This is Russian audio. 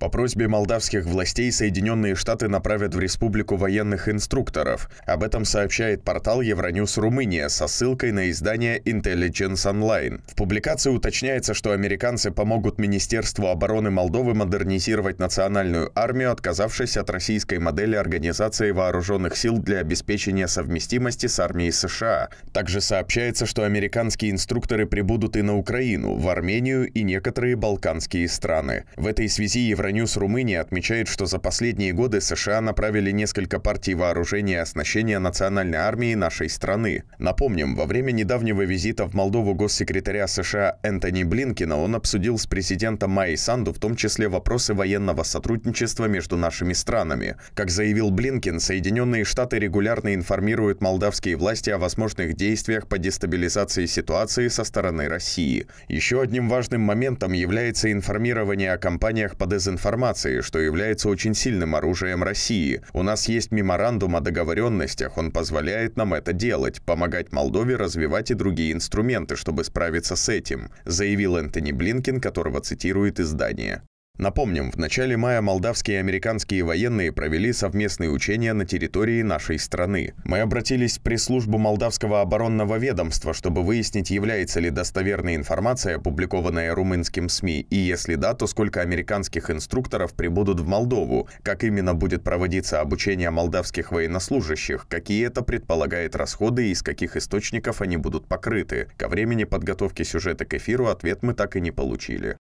По просьбе молдавских властей Соединенные Штаты направят в республику военных инструкторов. Об этом сообщает портал Евроньюз Румыния со ссылкой на издание Intelligence Online. В публикации уточняется, что американцы помогут Министерству обороны Молдовы модернизировать национальную армию, отказавшись от российской модели организации вооруженных сил для обеспечения совместимости с армией США. Также сообщается, что американские инструкторы прибудут и на Украину, в Армению и некоторые балканские страны. В этой связи Евро Euronews Румыния отмечает, что за последние годы США направили несколько партий вооружения и оснащения национальной армии нашей страны. Напомним, во время недавнего визита в Молдову госсекретаря США Энтони Блинкина он обсудил с президентом Майи Санду в том числе вопросы военного сотрудничества между нашими странами. Как заявил Блинкин, Соединенные Штаты регулярно информируют молдавские власти о возможных действиях по дестабилизации ситуации со стороны России. Еще одним важным моментом является информирование о компаниях по дезинформации информации, что является очень сильным оружием России. У нас есть меморандум о договоренностях, он позволяет нам это делать, помогать Молдове развивать и другие инструменты, чтобы справиться с этим», заявил Энтони Блинкин, которого цитирует издание. Напомним, в начале мая молдавские и американские военные провели совместные учения на территории нашей страны. Мы обратились в пресс-службу Молдавского оборонного ведомства, чтобы выяснить, является ли достоверной информация, опубликованная румынским СМИ, и если да, то сколько американских инструкторов прибудут в Молдову, как именно будет проводиться обучение молдавских военнослужащих, какие это предполагает расходы и из каких источников они будут покрыты. Ко времени подготовки сюжета к эфиру ответ мы так и не получили.